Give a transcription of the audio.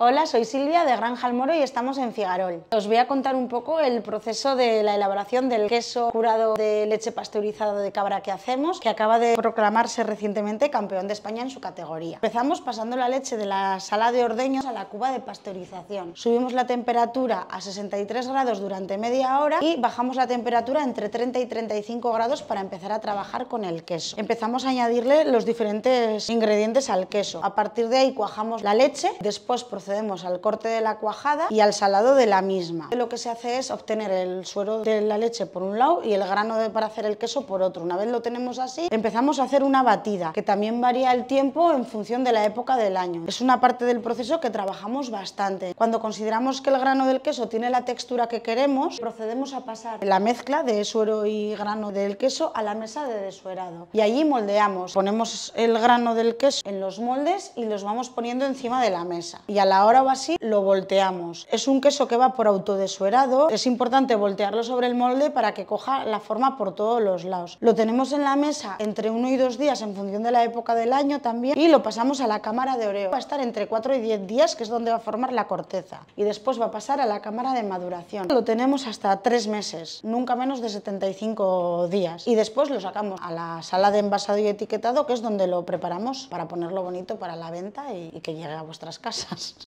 Hola, soy Silvia de Granja Moro y estamos en Figarol. Os voy a contar un poco el proceso de la elaboración del queso curado de leche pasteurizada de cabra que hacemos, que acaba de proclamarse recientemente campeón de España en su categoría. Empezamos pasando la leche de la sala de ordeños a la cuba de pasteurización. Subimos la temperatura a 63 grados durante media hora y bajamos la temperatura entre 30 y 35 grados para empezar a trabajar con el queso. Empezamos a añadirle los diferentes ingredientes al queso. A partir de ahí cuajamos la leche, después procesamos procedemos al corte de la cuajada y al salado de la misma. Lo que se hace es obtener el suero de la leche por un lado y el grano para hacer el queso por otro. Una vez lo tenemos así, empezamos a hacer una batida, que también varía el tiempo en función de la época del año. Es una parte del proceso que trabajamos bastante. Cuando consideramos que el grano del queso tiene la textura que queremos, procedemos a pasar la mezcla de suero y grano del queso a la mesa de desuerado. Y allí moldeamos. Ponemos el grano del queso en los moldes y los vamos poniendo encima de la mesa. Y a la Ahora hora o así lo volteamos. Es un queso que va por autodesuerado, es importante voltearlo sobre el molde para que coja la forma por todos los lados. Lo tenemos en la mesa entre uno y dos días en función de la época del año también y lo pasamos a la cámara de oreo. Va a estar entre 4 y 10 días que es donde va a formar la corteza y después va a pasar a la cámara de maduración. Lo tenemos hasta 3 meses, nunca menos de 75 días y después lo sacamos a la sala de envasado y etiquetado que es donde lo preparamos para ponerlo bonito para la venta y que llegue a vuestras casas.